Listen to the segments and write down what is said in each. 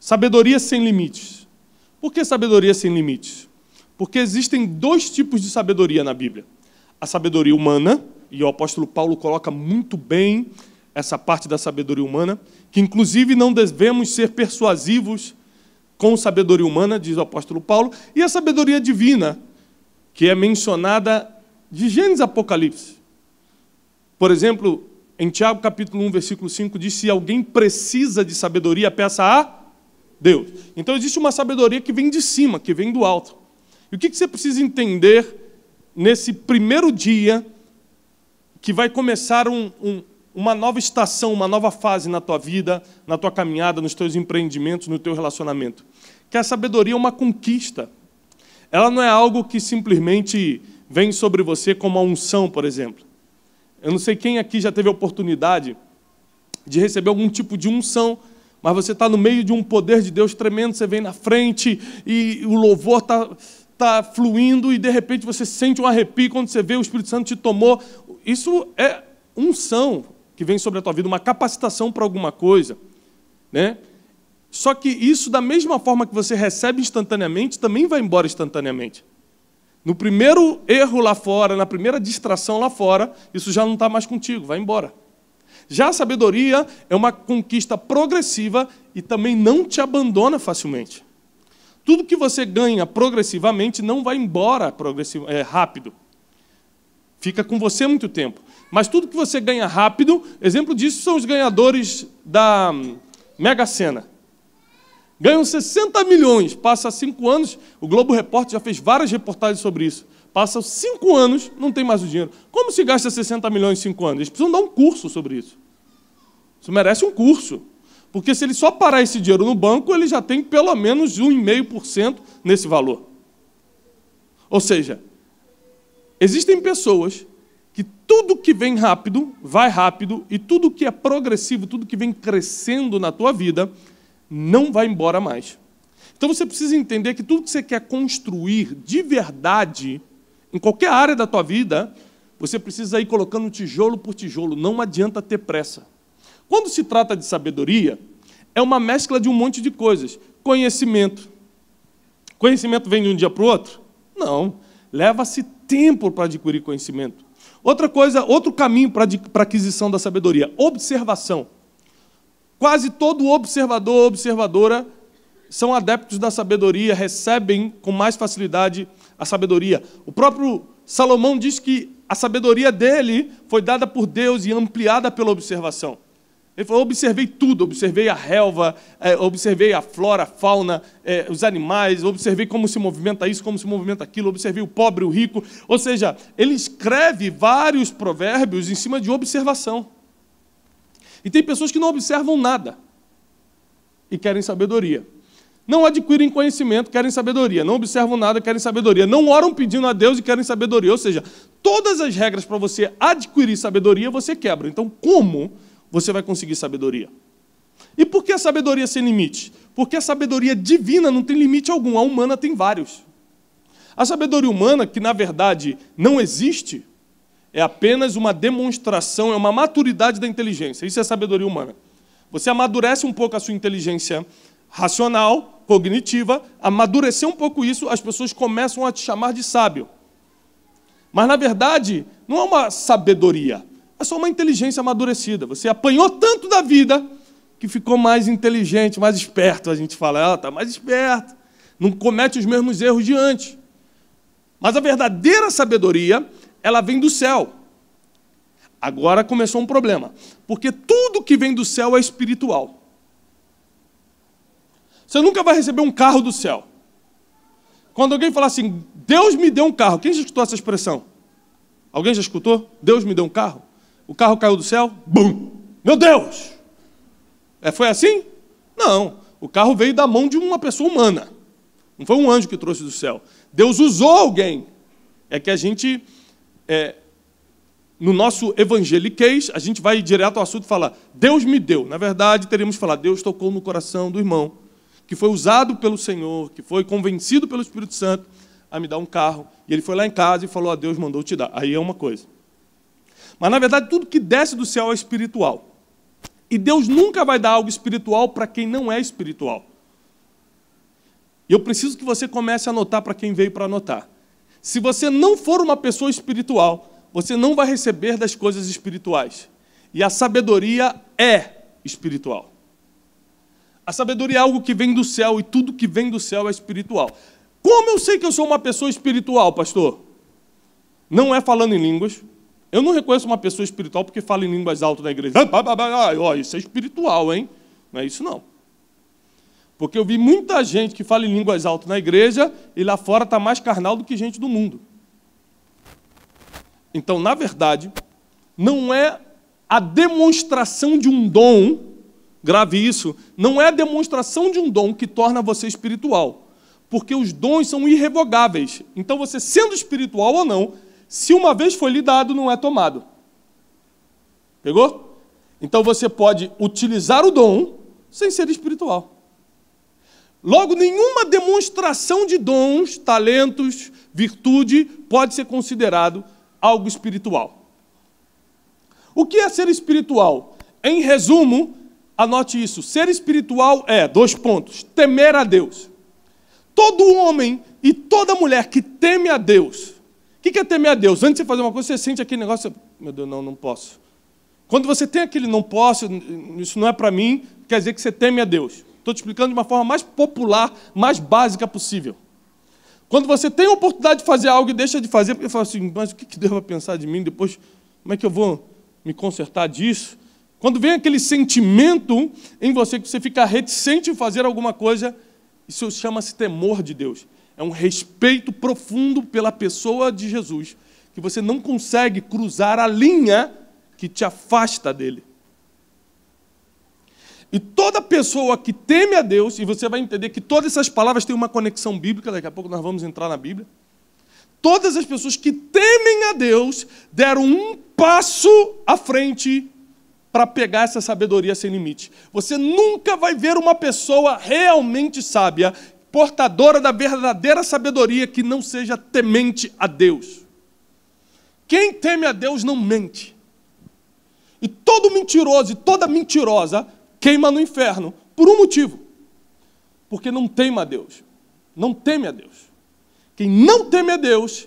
Sabedoria sem limites. Por que sabedoria sem limites? Porque existem dois tipos de sabedoria na Bíblia: a sabedoria humana, e o apóstolo Paulo coloca muito bem essa parte da sabedoria humana, que inclusive não devemos ser persuasivos com sabedoria humana, diz o apóstolo Paulo, e a sabedoria divina, que é mencionada de Gênesis Apocalipse. Por exemplo, em Tiago capítulo 1, versículo 5, diz: "Se alguém precisa de sabedoria, peça a Deus. Então existe uma sabedoria que vem de cima, que vem do alto. E o que você precisa entender nesse primeiro dia que vai começar um, um, uma nova estação, uma nova fase na tua vida, na tua caminhada, nos teus empreendimentos, no teu relacionamento? Que a sabedoria é uma conquista. Ela não é algo que simplesmente vem sobre você como a unção, por exemplo. Eu não sei quem aqui já teve a oportunidade de receber algum tipo de unção mas você está no meio de um poder de Deus tremendo, você vem na frente e o louvor está tá fluindo e de repente você sente um arrepio quando você vê o Espírito Santo te tomou. Isso é unção que vem sobre a tua vida, uma capacitação para alguma coisa, né? Só que isso, da mesma forma que você recebe instantaneamente, também vai embora instantaneamente. No primeiro erro lá fora, na primeira distração lá fora, isso já não está mais contigo, vai embora. Já a sabedoria é uma conquista progressiva e também não te abandona facilmente. Tudo que você ganha progressivamente não vai embora é, rápido. Fica com você muito tempo. Mas tudo que você ganha rápido, exemplo disso são os ganhadores da hum, Mega Sena. Ganham 60 milhões, passa cinco anos. O Globo Repórter já fez várias reportagens sobre isso. Passam cinco anos, não tem mais o dinheiro. Como se gasta 60 milhões em cinco anos? Eles precisam dar um curso sobre isso. Isso merece um curso. Porque se ele só parar esse dinheiro no banco, ele já tem pelo menos 1,5% nesse valor. Ou seja, existem pessoas que tudo que vem rápido, vai rápido, e tudo que é progressivo, tudo que vem crescendo na tua vida, não vai embora mais. Então você precisa entender que tudo que você quer construir de verdade em qualquer área da tua vida, você precisa ir colocando tijolo por tijolo, não adianta ter pressa. Quando se trata de sabedoria, é uma mescla de um monte de coisas. Conhecimento. Conhecimento vem de um dia para o outro? Não. Leva-se tempo para adquirir conhecimento. Outra coisa, outro caminho para a aquisição da sabedoria: observação. Quase todo observador ou observadora são adeptos da sabedoria, recebem com mais facilidade a sabedoria. O próprio Salomão diz que a sabedoria dele foi dada por Deus e ampliada pela observação. Ele falou: observei tudo, observei a relva, é, observei a flora, a fauna, é, os animais, observei como se movimenta isso, como se movimenta aquilo, observei o pobre, o rico. Ou seja, ele escreve vários provérbios em cima de observação. E tem pessoas que não observam nada e querem sabedoria. Não adquirem conhecimento, querem sabedoria. Não observam nada, querem sabedoria. Não oram pedindo a Deus e querem sabedoria. Ou seja, todas as regras para você adquirir sabedoria você quebra. Então, como você vai conseguir sabedoria? E por que a sabedoria sem limite? Porque a sabedoria divina não tem limite algum, a humana tem vários. A sabedoria humana, que na verdade não existe, é apenas uma demonstração, é uma maturidade da inteligência. Isso é sabedoria humana. Você amadurece um pouco a sua inteligência racional, cognitiva, amadurecer um pouco isso, as pessoas começam a te chamar de sábio. Mas na verdade, não é uma sabedoria, é só uma inteligência amadurecida. Você apanhou tanto da vida que ficou mais inteligente, mais esperto. A gente fala, ela ah, está mais esperta, não comete os mesmos erros de antes. Mas a verdadeira sabedoria, ela vem do céu. Agora começou um problema, porque tudo que vem do céu é espiritual. Você nunca vai receber um carro do céu. Quando alguém falar assim, Deus me deu um carro, quem já escutou essa expressão? Alguém já escutou? Deus me deu um carro? O carro caiu do céu? Bum! Meu Deus! É, foi assim? Não. O carro veio da mão de uma pessoa humana. Não foi um anjo que trouxe do céu. Deus usou alguém. É que a gente, é, no nosso evangeliquez, a gente vai direto ao assunto e fala, Deus me deu. Na verdade, teríamos que falar, Deus tocou no coração do irmão que foi usado pelo Senhor, que foi convencido pelo Espírito Santo a me dar um carro. E ele foi lá em casa e falou: "A ah, Deus mandou te dar". Aí é uma coisa. Mas na verdade tudo que desce do céu é espiritual. E Deus nunca vai dar algo espiritual para quem não é espiritual. E eu preciso que você comece a anotar para quem veio para anotar. Se você não for uma pessoa espiritual, você não vai receber das coisas espirituais. E a sabedoria é espiritual. A sabedoria é algo que vem do céu e tudo que vem do céu é espiritual. Como eu sei que eu sou uma pessoa espiritual, pastor? Não é falando em línguas. Eu não reconheço uma pessoa espiritual porque fala em línguas altas na igreja. Ah, ah, isso é espiritual, hein? Não é isso não. Porque eu vi muita gente que fala em línguas altas na igreja e lá fora está mais carnal do que gente do mundo. Então, na verdade, não é a demonstração de um dom grave isso, não é demonstração de um dom que torna você espiritual, porque os dons são irrevogáveis. Então, você sendo espiritual ou não, se uma vez foi lhe dado, não é tomado. Pegou? Então, você pode utilizar o dom sem ser espiritual. Logo, nenhuma demonstração de dons, talentos, virtude pode ser considerado algo espiritual. O que é ser espiritual? Em resumo, Anote isso. Ser espiritual é, dois pontos, temer a Deus. Todo homem e toda mulher que teme a Deus, o que, é temer a Deus? Antes de você fazer uma coisa, você sente aquele negócio, meu Deus, não, não posso. Quando você tem aquele não posso, isso não é para mim, quer dizer que você teme a Deus. Estou te explicando de uma forma mais popular, mais básica possível. Quando você tem a oportunidade de fazer algo e deixa de fazer, porque fala assim, mas o que Deus vai pensar de mim depois? Como é que eu vou me consertar disso? Quando vem aquele sentimento em você que você fica reticente em fazer alguma coisa, isso chama-se temor de Deus. É um respeito profundo pela pessoa de Jesus, que você não consegue cruzar a linha que te afasta dele. E toda pessoa que teme a Deus, e você vai entender que todas essas palavras têm uma conexão bíblica, daqui a pouco nós vamos entrar na Bíblia. Todas as pessoas que temem a Deus deram um passo à frente para pegar essa sabedoria sem limite. Você nunca vai ver uma pessoa realmente sábia, portadora da verdadeira sabedoria, que não seja temente a Deus. Quem teme a Deus não mente. E todo mentiroso e toda mentirosa queima no inferno, por um motivo: porque não teme a Deus. Não teme a Deus. Quem não teme a Deus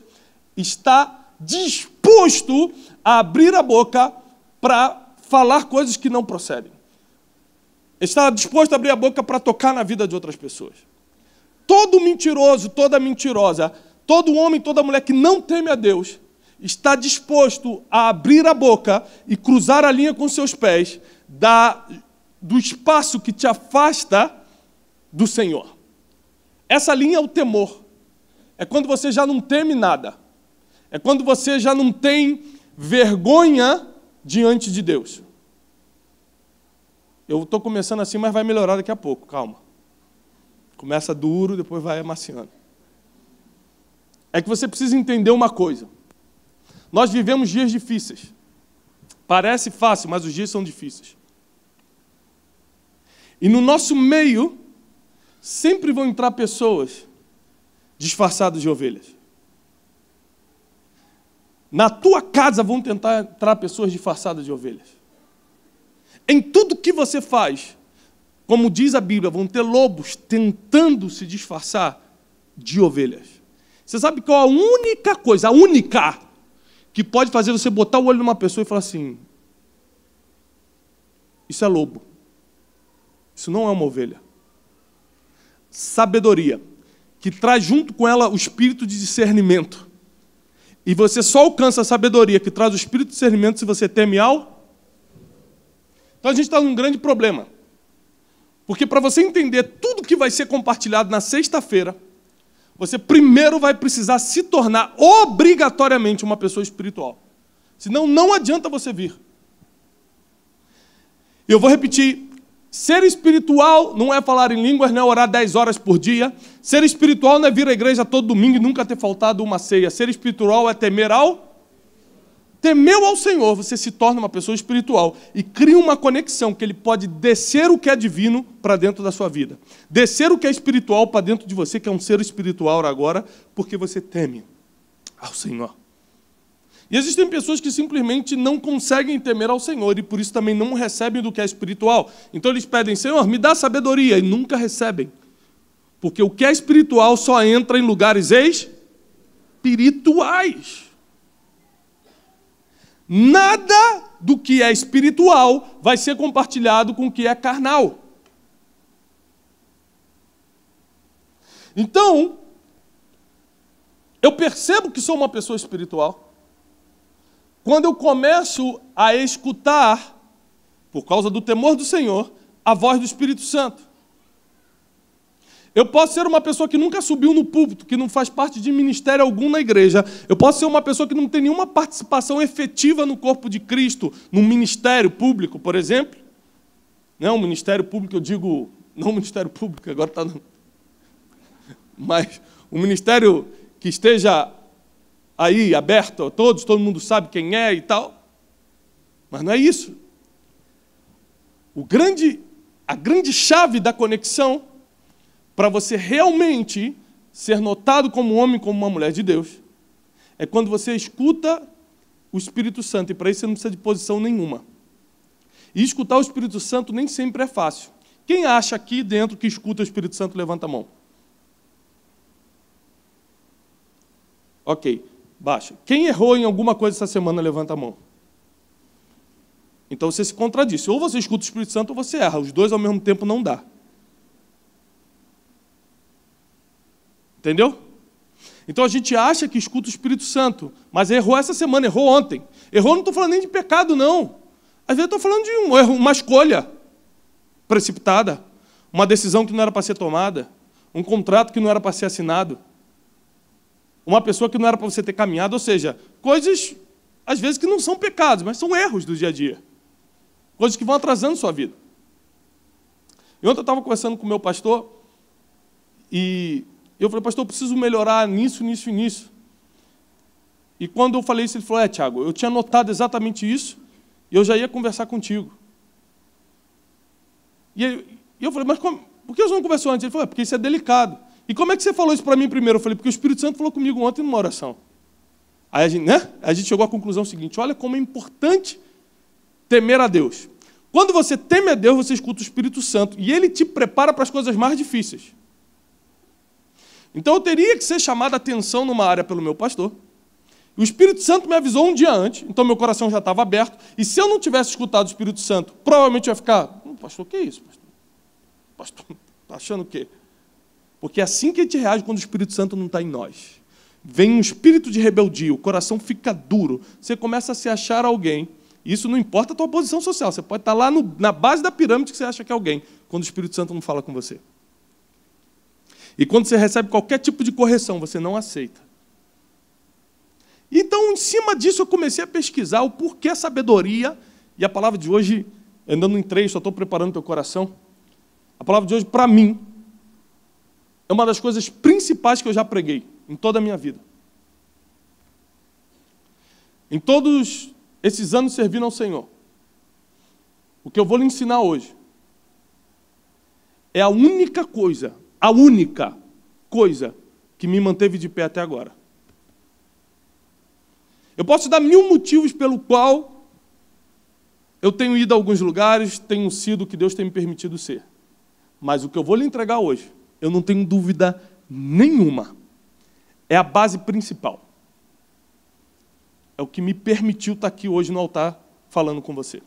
está disposto a abrir a boca para falar coisas que não procedem. Está disposto a abrir a boca para tocar na vida de outras pessoas. Todo mentiroso, toda mentirosa, todo homem, toda mulher que não teme a Deus, está disposto a abrir a boca e cruzar a linha com seus pés da, do espaço que te afasta do Senhor. Essa linha é o temor. É quando você já não teme nada. É quando você já não tem vergonha diante de Deus. Eu estou começando assim, mas vai melhorar daqui a pouco, calma. Começa duro, depois vai amaciando. É que você precisa entender uma coisa. Nós vivemos dias difíceis. Parece fácil, mas os dias são difíceis. E no nosso meio, sempre vão entrar pessoas disfarçadas de ovelhas. Na tua casa vão tentar entrar pessoas disfarçadas de ovelhas. Em tudo que você faz, como diz a Bíblia, vão ter lobos tentando se disfarçar de ovelhas. Você sabe qual a única coisa, a única, que pode fazer você botar o olho numa pessoa e falar assim: Isso é lobo. Isso não é uma ovelha. Sabedoria, que traz junto com ela o espírito de discernimento e você só alcança a sabedoria que traz o espírito de discernimento se você teme ao. Então a gente está num grande problema. Porque para você entender tudo que vai ser compartilhado na sexta-feira, você primeiro vai precisar se tornar obrigatoriamente uma pessoa espiritual. Senão não adianta você vir. Eu vou repetir Ser espiritual não é falar em línguas, não é orar 10 horas por dia. Ser espiritual não é vir à igreja todo domingo e nunca ter faltado uma ceia. Ser espiritual é temer ao. Temeu ao Senhor, você se torna uma pessoa espiritual e cria uma conexão que Ele pode descer o que é divino para dentro da sua vida. Descer o que é espiritual para dentro de você, que é um ser espiritual agora, porque você teme ao Senhor. E existem pessoas que simplesmente não conseguem temer ao Senhor e por isso também não recebem do que é espiritual. Então eles pedem, Senhor, me dá sabedoria, e nunca recebem. Porque o que é espiritual só entra em lugares espirituais. Nada do que é espiritual vai ser compartilhado com o que é carnal. Então, eu percebo que sou uma pessoa espiritual. Quando eu começo a escutar, por causa do temor do Senhor, a voz do Espírito Santo. Eu posso ser uma pessoa que nunca subiu no púlpito, que não faz parte de ministério algum na igreja. Eu posso ser uma pessoa que não tem nenhuma participação efetiva no corpo de Cristo, no ministério público, por exemplo. Não, ministério público, eu digo, não ministério público, agora está. No... Mas o ministério que esteja aí aberta a todos, todo mundo sabe quem é e tal. Mas não é isso. O grande, a grande chave da conexão para você realmente ser notado como homem, como uma mulher de Deus, é quando você escuta o Espírito Santo. E para isso você não precisa de posição nenhuma. E escutar o Espírito Santo nem sempre é fácil. Quem acha aqui dentro que escuta o Espírito Santo, levanta a mão. Ok baixa. Quem errou em alguma coisa essa semana, levanta a mão. Então você se contradiz. Ou você escuta o Espírito Santo ou você erra. Os dois ao mesmo tempo não dá. Entendeu? Então a gente acha que escuta o Espírito Santo, mas errou essa semana, errou ontem. Errou, não estou falando nem de pecado, não. Às vezes estou falando de um erro, uma escolha precipitada, uma decisão que não era para ser tomada, um contrato que não era para ser assinado uma pessoa que não era para você ter caminhado, ou seja, coisas às vezes que não são pecados, mas são erros do dia a dia. Coisas que vão atrasando sua vida. E ontem eu estava conversando com o meu pastor e eu falei, pastor, eu preciso melhorar nisso, nisso e nisso. E quando eu falei isso, ele falou, é, Tiago, eu tinha notado exatamente isso e eu já ia conversar contigo. E, ele, e eu falei, mas como, por que você não conversou antes? Ele falou, é, porque isso é delicado. E como é que você falou isso para mim primeiro? Eu falei, porque o Espírito Santo falou comigo ontem numa oração. Aí a gente, né? a gente chegou à conclusão seguinte: olha como é importante temer a Deus. Quando você teme a Deus, você escuta o Espírito Santo e ele te prepara para as coisas mais difíceis. Então eu teria que ser chamado a atenção numa área pelo meu pastor. O Espírito Santo me avisou um dia antes, então meu coração já estava aberto. E se eu não tivesse escutado o Espírito Santo, provavelmente eu ia ficar: hum, pastor, o que é isso? Pastor, pastor tá achando o quê? Porque é assim que a gente reage quando o Espírito Santo não está em nós. Vem um espírito de rebeldia, o coração fica duro, você começa a se achar alguém. Isso não importa a tua posição social, você pode estar tá lá no, na base da pirâmide que você acha que é alguém, quando o Espírito Santo não fala com você. E quando você recebe qualquer tipo de correção, você não aceita. Então, em cima disso, eu comecei a pesquisar o porquê a sabedoria, e a palavra de hoje, andando em três, só estou preparando teu coração. A palavra de hoje, para mim, é uma das coisas principais que eu já preguei em toda a minha vida. Em todos esses anos servindo ao Senhor, o que eu vou lhe ensinar hoje é a única coisa, a única coisa que me manteve de pé até agora. Eu posso dar mil motivos pelo qual eu tenho ido a alguns lugares, tenho sido o que Deus tem me permitido ser. Mas o que eu vou lhe entregar hoje eu não tenho dúvida nenhuma. É a base principal. É o que me permitiu estar aqui hoje no altar falando com você.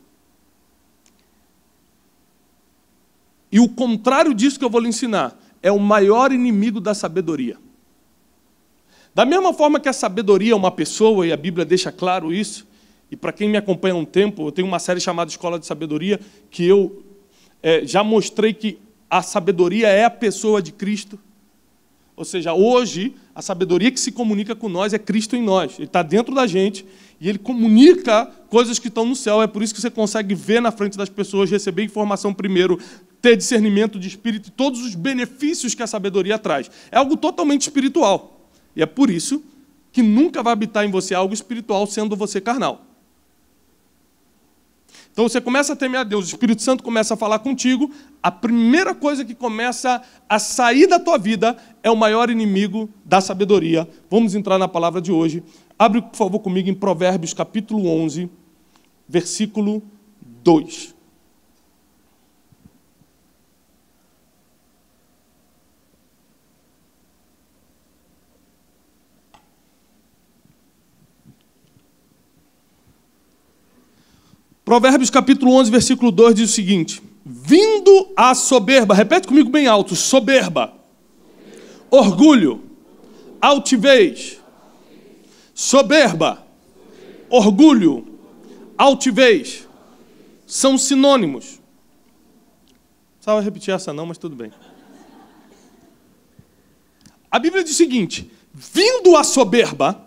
E o contrário disso que eu vou lhe ensinar é o maior inimigo da sabedoria. Da mesma forma que a sabedoria é uma pessoa, e a Bíblia deixa claro isso, e para quem me acompanha há um tempo, eu tenho uma série chamada Escola de Sabedoria, que eu é, já mostrei que a sabedoria é a pessoa de Cristo. Ou seja, hoje, a sabedoria que se comunica com nós é Cristo em nós. Ele está dentro da gente e ele comunica coisas que estão no céu. É por isso que você consegue ver na frente das pessoas, receber informação primeiro, ter discernimento de espírito, todos os benefícios que a sabedoria traz. É algo totalmente espiritual. E é por isso que nunca vai habitar em você algo espiritual sendo você carnal. Então você começa a temer a Deus, o Espírito Santo começa a falar contigo, a primeira coisa que começa a sair da tua vida é o maior inimigo da sabedoria. Vamos entrar na palavra de hoje. Abre, por favor, comigo em Provérbios capítulo 11, versículo 2. Provérbios capítulo 11, versículo 2 diz o seguinte: Vindo a soberba, repete comigo bem alto: soberba, orgulho, altivez, soberba, orgulho, altivez são sinônimos. Não vai repetir essa não, mas tudo bem. A Bíblia diz o seguinte: vindo a soberba,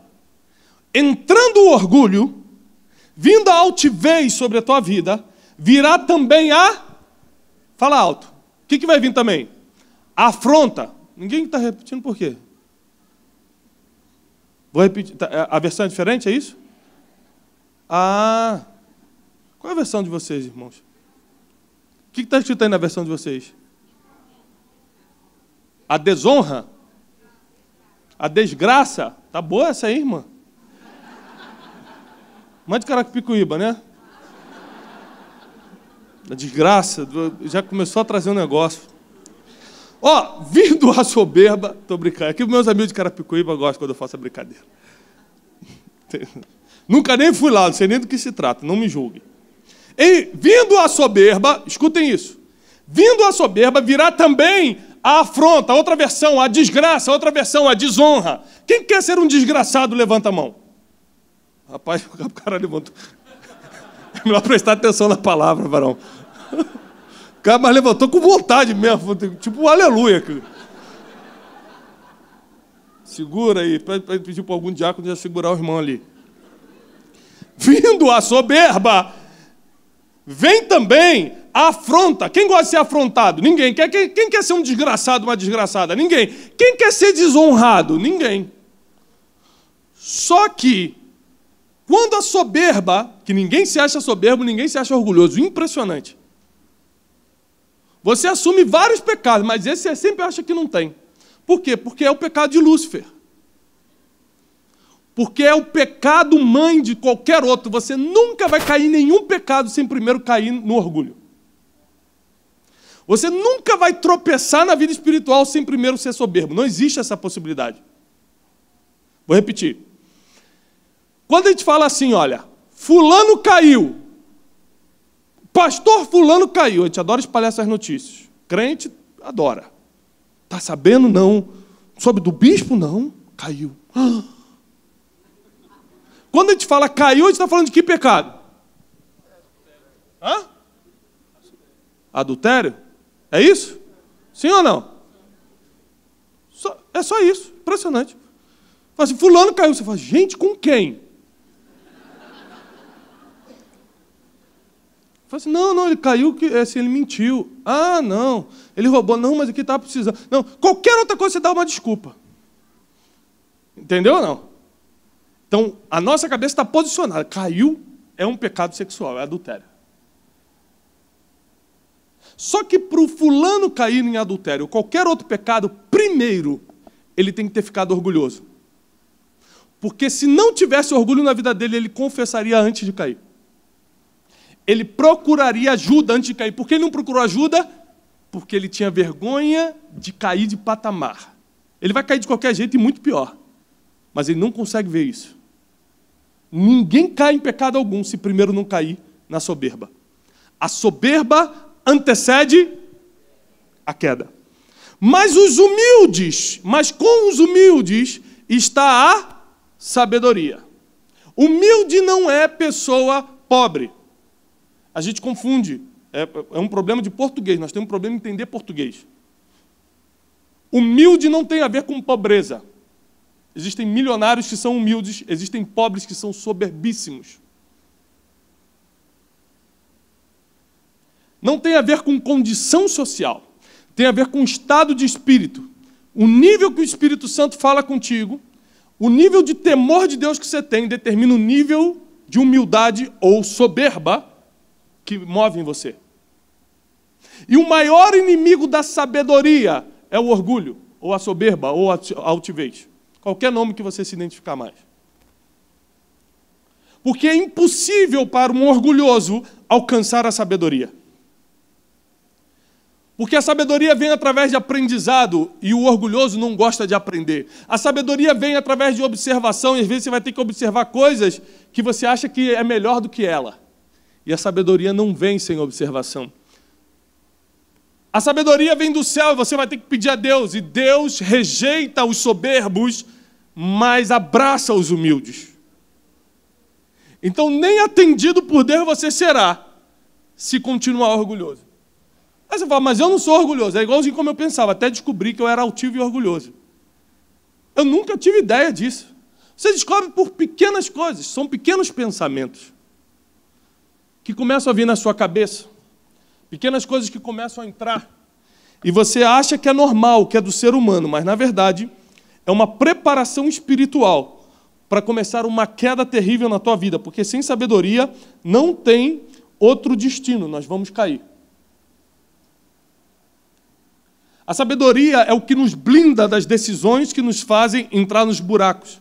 entrando o orgulho, Vindo a altivez sobre a tua vida, virá também a. Fala alto. O que, que vai vir também? A afronta. Ninguém está repetindo por quê? Vou repetir. Tá, é, a versão é diferente, é isso? Ah. Qual é a versão de vocês, irmãos? O que está escrito aí na versão de vocês? A desonra? A desgraça? Tá boa essa aí, irmã? Mais de Carapicuíba, né? A desgraça, já começou a trazer um negócio. Ó, oh, vindo a soberba, tô brincando. Aqui meus amigos de Carapicuíba gostam quando eu faço a brincadeira. Nunca nem fui lá, não sei nem do que se trata, não me julguem. E, vindo a soberba, escutem isso. Vindo a soberba, virá também a afronta, outra versão, a desgraça, outra versão, a desonra. Quem quer ser um desgraçado, levanta a mão. Rapaz, o cara levantou. É melhor prestar atenção na palavra, varão. O cara mas levantou com vontade mesmo, tipo aleluia. Segura aí, pedir para algum diácono já segurar o irmão ali. Vindo a soberba, vem também a afronta. Quem gosta de ser afrontado? Ninguém. Quem, quem quer ser um desgraçado, uma desgraçada? Ninguém. Quem quer ser desonrado? Ninguém. Só que quando a soberba, que ninguém se acha soberbo, ninguém se acha orgulhoso, impressionante. Você assume vários pecados, mas esse você sempre acha que não tem. Por quê? Porque é o pecado de Lúcifer. Porque é o pecado mãe de qualquer outro. Você nunca vai cair em nenhum pecado sem primeiro cair no orgulho. Você nunca vai tropeçar na vida espiritual sem primeiro ser soberbo. Não existe essa possibilidade. Vou repetir. Quando a gente fala assim, olha, fulano caiu, pastor fulano caiu, a gente adora espalhar essas notícias. Crente adora. Tá sabendo? Não. Sobe do bispo? Não. Caiu. Quando a gente fala caiu, a gente está falando de que pecado? Hã? Adultério? É isso? Sim ou não? é só isso. Impressionante. Fala assim, fulano caiu. Você fala, gente, com quem? Falei assim, não, não, ele caiu, que, é, assim, ele mentiu. Ah, não, ele roubou. Não, mas aqui estava tá precisando. Não, qualquer outra coisa você dá uma desculpa. Entendeu ou não? Então, a nossa cabeça está posicionada. Caiu é um pecado sexual, é adultério. Só que para o fulano cair em adultério qualquer outro pecado, primeiro, ele tem que ter ficado orgulhoso. Porque se não tivesse orgulho na vida dele, ele confessaria antes de cair ele procuraria ajuda antes de cair. Por que ele não procurou ajuda? Porque ele tinha vergonha de cair de patamar. Ele vai cair de qualquer jeito e muito pior. Mas ele não consegue ver isso. Ninguém cai em pecado algum se primeiro não cair na soberba. A soberba antecede a queda. Mas os humildes, mas com os humildes está a sabedoria. Humilde não é pessoa pobre. A gente confunde. É, é um problema de português. Nós temos um problema em entender português. Humilde não tem a ver com pobreza. Existem milionários que são humildes, existem pobres que são soberbíssimos. Não tem a ver com condição social, tem a ver com estado de espírito. O nível que o Espírito Santo fala contigo, o nível de temor de Deus que você tem, determina o nível de humildade ou soberba que movem você. E o maior inimigo da sabedoria é o orgulho, ou a soberba, ou a altivez. Qualquer nome que você se identificar mais. Porque é impossível para um orgulhoso alcançar a sabedoria. Porque a sabedoria vem através de aprendizado e o orgulhoso não gosta de aprender. A sabedoria vem através de observação e às vezes você vai ter que observar coisas que você acha que é melhor do que ela. E a sabedoria não vem sem observação. A sabedoria vem do céu e você vai ter que pedir a Deus. E Deus rejeita os soberbos, mas abraça os humildes. Então, nem atendido por Deus você será, se continuar orgulhoso. Aí você fala, mas eu não sou orgulhoso. É igualzinho como eu pensava, até descobri que eu era altivo e orgulhoso. Eu nunca tive ideia disso. Você descobre por pequenas coisas, são pequenos pensamentos que começam a vir na sua cabeça, pequenas coisas que começam a entrar, e você acha que é normal, que é do ser humano, mas na verdade é uma preparação espiritual para começar uma queda terrível na tua vida, porque sem sabedoria não tem outro destino, nós vamos cair. A sabedoria é o que nos blinda das decisões que nos fazem entrar nos buracos.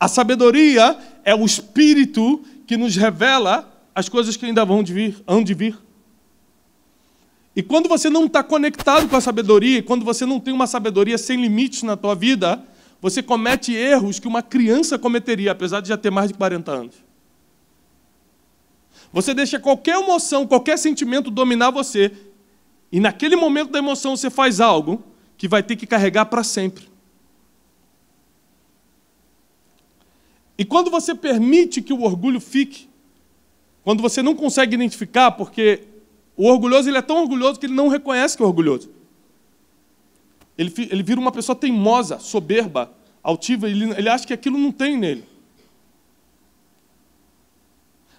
A sabedoria é o espírito que nos revela as coisas que ainda vão de vir, hão de vir. E quando você não está conectado com a sabedoria, quando você não tem uma sabedoria sem limites na tua vida, você comete erros que uma criança cometeria, apesar de já ter mais de 40 anos. Você deixa qualquer emoção, qualquer sentimento dominar você, e naquele momento da emoção você faz algo que vai ter que carregar para sempre. E quando você permite que o orgulho fique, quando você não consegue identificar, porque o orgulhoso ele é tão orgulhoso que ele não reconhece que é orgulhoso. Ele, ele vira uma pessoa teimosa, soberba, altiva, ele, ele acha que aquilo não tem nele.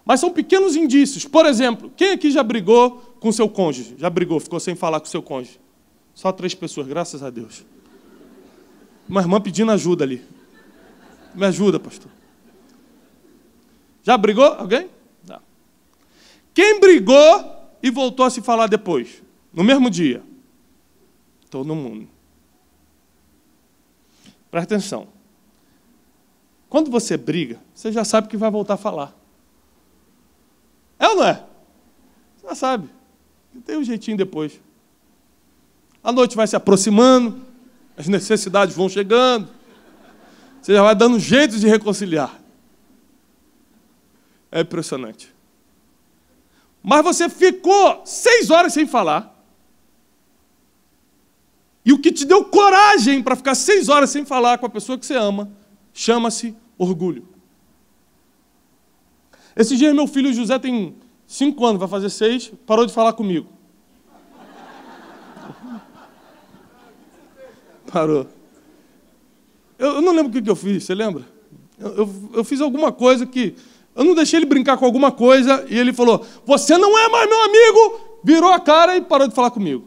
Mas são pequenos indícios. Por exemplo, quem aqui já brigou com seu cônjuge? Já brigou, ficou sem falar com seu cônjuge? Só três pessoas, graças a Deus. Uma irmã pedindo ajuda ali. Me ajuda, pastor. Já brigou alguém? Não. Quem brigou e voltou a se falar depois? No mesmo dia? Todo mundo. Presta atenção. Quando você briga, você já sabe que vai voltar a falar. É ou não é? Você já sabe. Tem um jeitinho depois. A noite vai se aproximando, as necessidades vão chegando. Você já vai dando jeito de reconciliar. É impressionante. Mas você ficou seis horas sem falar. E o que te deu coragem para ficar seis horas sem falar com a pessoa que você ama chama-se orgulho. Esse dia meu filho José tem cinco anos, vai fazer seis, parou de falar comigo. parou. Eu, eu, não lembro o que, que eu fiz, você lembra? Eu, eu, eu fiz alguma coisa que eu não deixei ele brincar com alguma coisa e ele falou: Você não é mais meu amigo! Virou a cara e parou de falar comigo.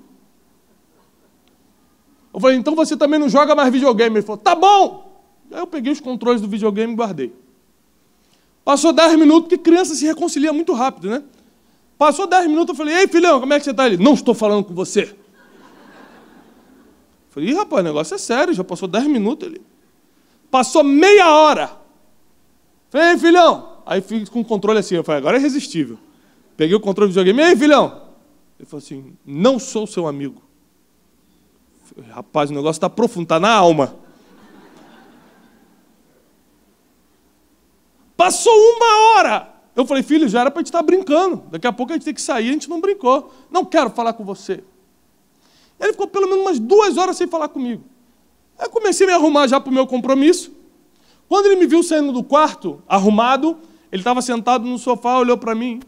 Eu falei: Então você também não joga mais videogame? Ele falou: Tá bom! Aí eu peguei os controles do videogame e guardei. Passou 10 minutos, porque criança se reconcilia muito rápido, né? Passou 10 minutos, eu falei: Ei, filhão, como é que você está? Ele: Não estou falando com você. Eu falei: Ih, rapaz, o negócio é sério, já passou 10 minutos. Ele: Passou meia hora. Eu falei: Ei, filhão, Aí fiz com o controle assim. Eu falei, agora é irresistível. Peguei o controle do videogame. aí filhão! Ele falou assim: não sou seu amigo. Falei, Rapaz, o negócio está profundo, está na alma. Passou uma hora. Eu falei, filho, já era para a gente estar tá brincando. Daqui a pouco a gente tem que sair, a gente não brincou. Não quero falar com você. Ele ficou pelo menos umas duas horas sem falar comigo. Aí comecei a me arrumar já para o meu compromisso. Quando ele me viu saindo do quarto, arrumado, ele estava sentado no sofá, olhou para mim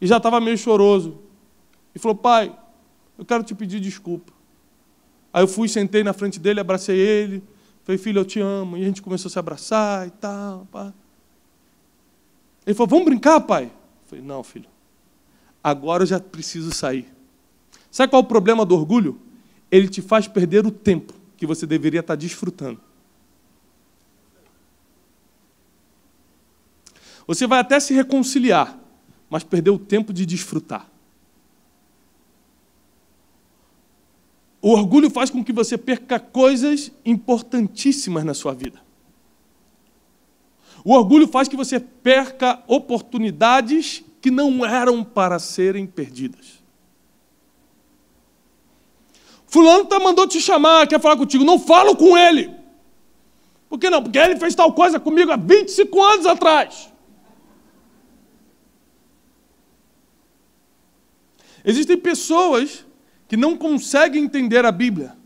e já estava meio choroso. E falou: Pai, eu quero te pedir desculpa. Aí eu fui, sentei na frente dele, abracei ele. Falei, filho, eu te amo. E a gente começou a se abraçar e tal. Pá. Ele falou, vamos brincar, pai? Eu falei, não, filho. Agora eu já preciso sair. Sabe qual é o problema do orgulho? Ele te faz perder o tempo que você deveria estar tá desfrutando. Você vai até se reconciliar, mas perdeu o tempo de desfrutar. O orgulho faz com que você perca coisas importantíssimas na sua vida. O orgulho faz que você perca oportunidades que não eram para serem perdidas. Fulano tá mandou te chamar, quer falar contigo. Não falo com ele. Por que não? Porque ele fez tal coisa comigo há 25 anos atrás. Existem pessoas que não conseguem entender a Bíblia,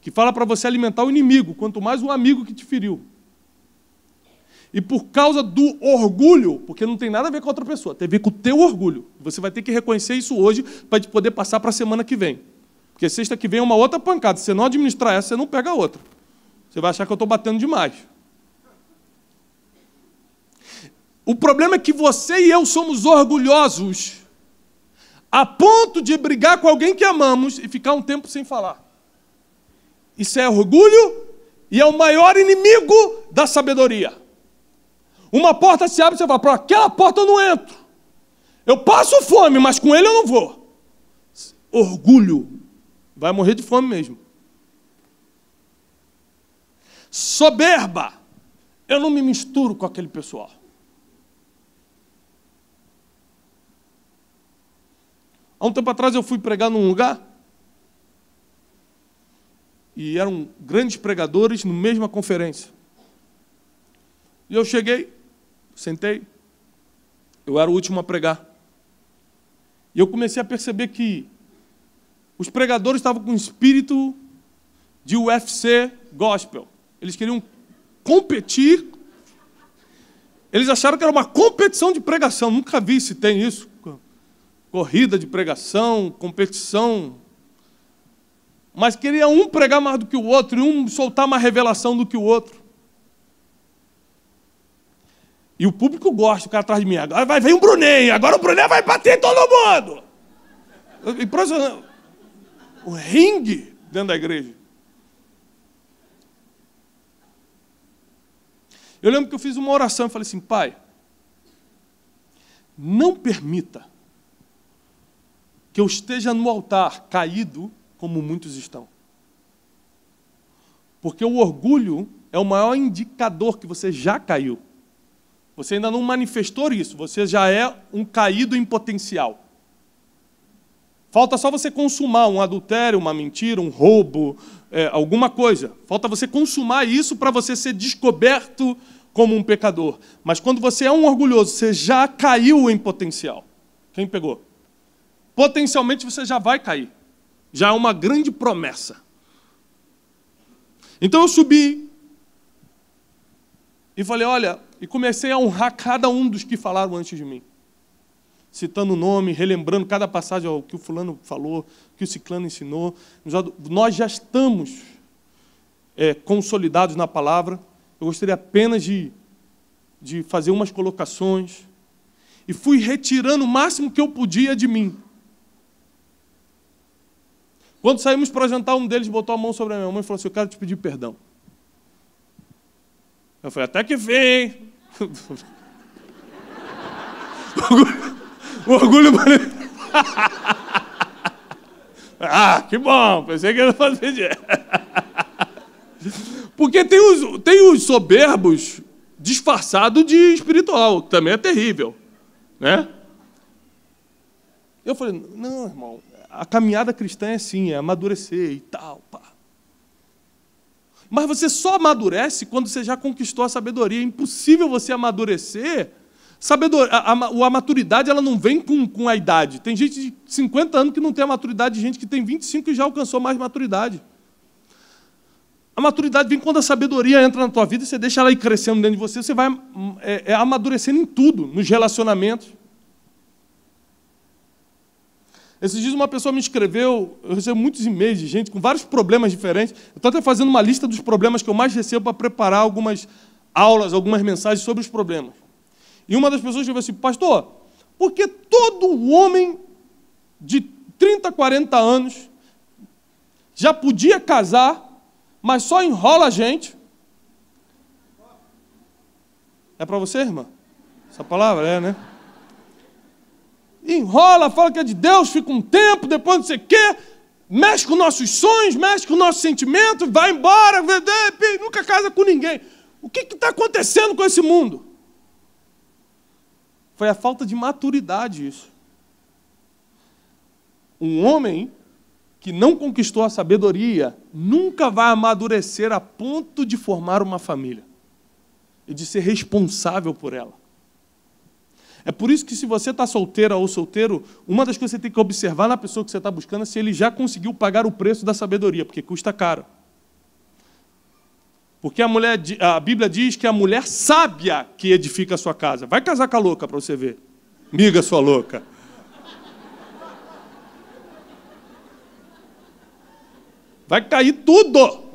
que fala para você alimentar o inimigo, quanto mais um amigo que te feriu. E por causa do orgulho, porque não tem nada a ver com a outra pessoa, tem a ver com o teu orgulho. Você vai ter que reconhecer isso hoje para te poder passar para a semana que vem. Porque sexta que vem é uma outra pancada. Se você não administrar essa, você não pega a outra. Você vai achar que eu estou batendo demais. O problema é que você e eu somos orgulhosos a ponto de brigar com alguém que amamos e ficar um tempo sem falar. Isso é orgulho e é o maior inimigo da sabedoria. Uma porta se abre e você fala: para aquela porta eu não entro. Eu passo fome, mas com ele eu não vou. Orgulho. Vai morrer de fome mesmo. Soberba. Eu não me misturo com aquele pessoal. Há um tempo atrás eu fui pregar num lugar e eram grandes pregadores na mesma conferência. E eu cheguei, sentei, eu era o último a pregar. E eu comecei a perceber que os pregadores estavam com um espírito de UFC gospel. Eles queriam competir. Eles acharam que era uma competição de pregação. Nunca vi se tem isso corrida de pregação, competição. Mas queria um pregar mais do que o outro e um soltar mais revelação do que o outro. E o público gosta, o cara atrás de mim. Agora vai, vem um Brunei, agora o Brunei vai bater todo mundo. Impressionante. o ringue dentro da igreja. Eu lembro que eu fiz uma oração e falei assim: Pai, não permita que eu esteja no altar caído, como muitos estão. Porque o orgulho é o maior indicador que você já caiu. Você ainda não manifestou isso, você já é um caído em potencial. Falta só você consumar um adultério, uma mentira, um roubo, é, alguma coisa. Falta você consumar isso para você ser descoberto como um pecador. Mas quando você é um orgulhoso, você já caiu em potencial. Quem pegou? potencialmente você já vai cair. Já é uma grande promessa. Então eu subi e falei: olha, e comecei a honrar cada um dos que falaram antes de mim. Citando o nome, relembrando cada passagem, o que o fulano falou, o que o ciclano ensinou. Nós já estamos é, consolidados na palavra. Eu gostaria apenas de, de fazer umas colocações. E fui retirando o máximo que eu podia de mim. Quando saímos para jantar, um deles botou a mão sobre a minha mão e falou assim: Eu quero te pedir perdão. Eu falei: Até que vem. o orgulho. O orgulho... ah, que bom, pensei que ia fazer dinheiro. Porque tem os, tem os soberbos disfarçados de espiritual, que também é terrível. Né? Eu falei, não, irmão, a caminhada cristã é assim, é amadurecer e tal, pá. Mas você só amadurece quando você já conquistou a sabedoria. É impossível você amadurecer. Sabedor, a, a, a maturidade ela não vem com, com a idade. Tem gente de 50 anos que não tem a maturidade, gente que tem 25 e já alcançou mais maturidade. A maturidade vem quando a sabedoria entra na tua vida, você deixa ela ir crescendo dentro de você, você vai hum, é, é, amadurecendo em tudo, nos relacionamentos, esses dias uma pessoa me escreveu, eu recebo muitos e-mails de gente com vários problemas diferentes. Eu estou até fazendo uma lista dos problemas que eu mais recebo para preparar algumas aulas, algumas mensagens sobre os problemas. E uma das pessoas escreveu assim, pastor, porque todo homem de 30, 40 anos já podia casar, mas só enrola a gente. É para você, irmã? Essa palavra é, né? enrola, fala que é de Deus, fica um tempo, depois não sei o quê, mexe com nossos sonhos, mexe com nossos sentimentos, vai embora, nunca casa com ninguém. O que está acontecendo com esse mundo? Foi a falta de maturidade isso. Um homem que não conquistou a sabedoria nunca vai amadurecer a ponto de formar uma família e de ser responsável por ela. É por isso que, se você está solteira ou solteiro, uma das coisas que você tem que observar na pessoa que você está buscando é se ele já conseguiu pagar o preço da sabedoria, porque custa caro. Porque a, mulher, a Bíblia diz que a mulher sábia que edifica a sua casa. Vai casar com a louca para você ver. Miga sua louca. Vai cair tudo.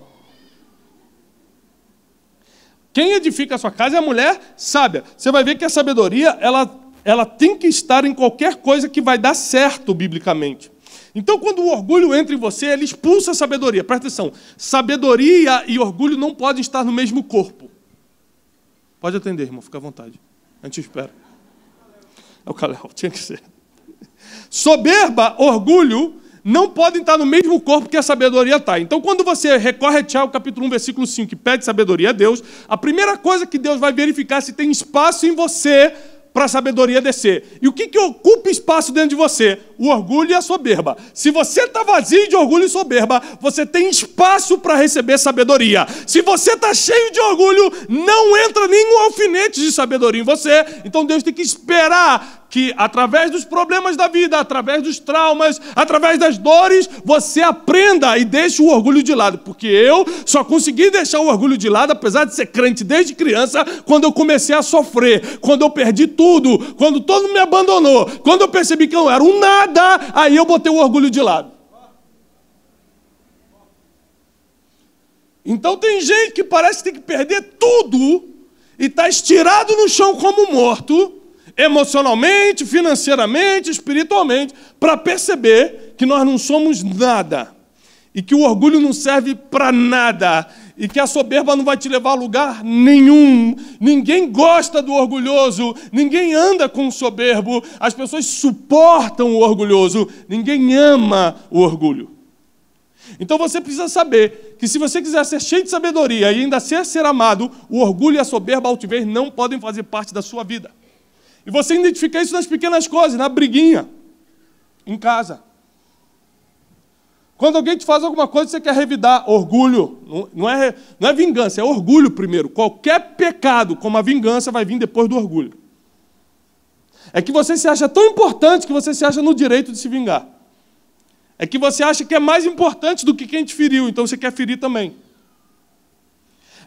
Quem edifica a sua casa é a mulher sábia. Você vai ver que a sabedoria, ela ela tem que estar em qualquer coisa que vai dar certo biblicamente. Então, quando o orgulho entra em você, ele expulsa a sabedoria. Presta atenção: sabedoria e orgulho não podem estar no mesmo corpo. Pode atender, irmão, fica à vontade. A gente espera. É o Caléu, tinha que ser. Soberba, orgulho, não podem estar no mesmo corpo que a sabedoria está. Então, quando você recorre a Tiago, capítulo 1, versículo 5, que pede sabedoria a Deus, a primeira coisa que Deus vai verificar se tem espaço em você para a sabedoria descer. E o que, que ocupa espaço dentro de você? O orgulho e a soberba. Se você está vazio de orgulho e soberba, você tem espaço para receber sabedoria. Se você está cheio de orgulho, não entra nenhum alfinete de sabedoria em você. Então Deus tem que esperar que através dos problemas da vida, através dos traumas, através das dores, você aprenda e deixe o orgulho de lado. Porque eu só consegui deixar o orgulho de lado, apesar de ser crente desde criança, quando eu comecei a sofrer, quando eu perdi tudo, quando todo mundo me abandonou, quando eu percebi que eu era um nada, aí eu botei o orgulho de lado. Então tem gente que parece que tem que perder tudo e está estirado no chão como morto emocionalmente, financeiramente, espiritualmente, para perceber que nós não somos nada e que o orgulho não serve para nada e que a soberba não vai te levar a lugar nenhum. Ninguém gosta do orgulhoso, ninguém anda com o soberbo, as pessoas suportam o orgulhoso, ninguém ama o orgulho. Então você precisa saber que se você quiser ser cheio de sabedoria e ainda ser ser amado, o orgulho e a soberba altivez não podem fazer parte da sua vida. E você identifica isso nas pequenas coisas, na briguinha, em casa. Quando alguém te faz alguma coisa, você quer revidar. Orgulho. Não é, não é vingança, é orgulho primeiro. Qualquer pecado, como a vingança, vai vir depois do orgulho. É que você se acha tão importante que você se acha no direito de se vingar. É que você acha que é mais importante do que quem te feriu, então você quer ferir também.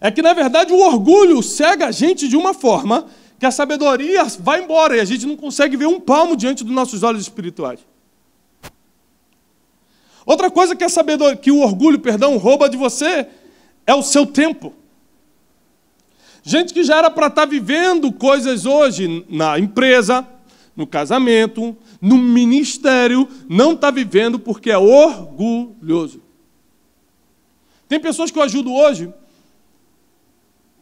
É que, na verdade, o orgulho cega a gente de uma forma que a sabedoria vai embora e a gente não consegue ver um palmo diante dos nossos olhos espirituais. Outra coisa que a sabedoria, que o orgulho, perdão, rouba de você é o seu tempo. Gente que já era para estar tá vivendo coisas hoje na empresa, no casamento, no ministério, não está vivendo porque é orgulhoso. Tem pessoas que eu ajudo hoje,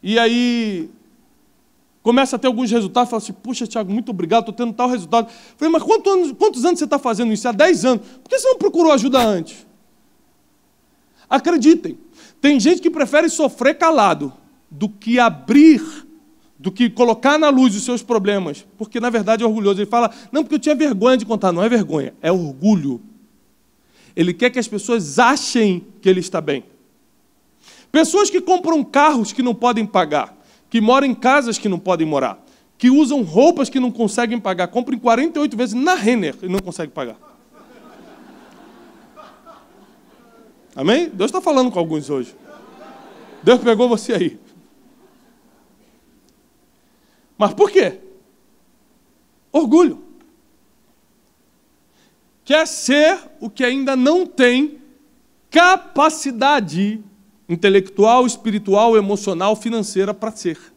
e aí Começa a ter alguns resultados, fala assim, puxa, Tiago, muito obrigado, estou tendo tal resultado. falei, mas quantos anos, quantos anos você está fazendo isso? Há 10 anos. Por que você não procurou ajuda antes? Acreditem, tem gente que prefere sofrer calado do que abrir, do que colocar na luz os seus problemas, porque na verdade é orgulhoso. Ele fala, não, porque eu tinha vergonha de contar. Não é vergonha, é orgulho. Ele quer que as pessoas achem que ele está bem. Pessoas que compram carros que não podem pagar que moram em casas que não podem morar, que usam roupas que não conseguem pagar, compram 48 vezes na Renner e não conseguem pagar. Amém? Deus está falando com alguns hoje. Deus pegou você aí. Mas por quê? Orgulho. Quer ser o que ainda não tem capacidade intelectual, espiritual, emocional, financeira para ser.